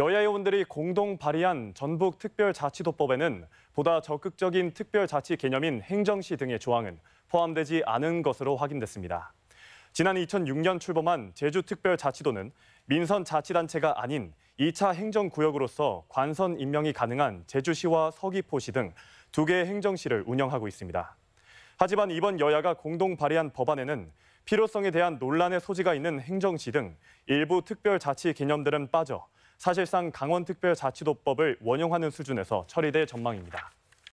여야 의원들이 공동 발의한 전북 특별자치도법에는 보다 적극적인 특별자치 개념인 행정시 등의 조항은 포함되지 않은 것으로 확인됐습니다. 지난 2006년 출범한 제주특별자치도는 민선 자치단체가 아닌 2차 행정구역으로서 관선 임명이 가능한 제주시와 서귀포시 등 두 개의 행정시를 운영하고 있습니다. 하지만 이번 여야가 공동 발의한 법안에는 필요성에 대한 논란의 소지가 있는 행정시 등 일부 특별자치 개념들은 빠져 사실상 강원특별자치도법을 원용하는 수준에서 처리될 전망입니다.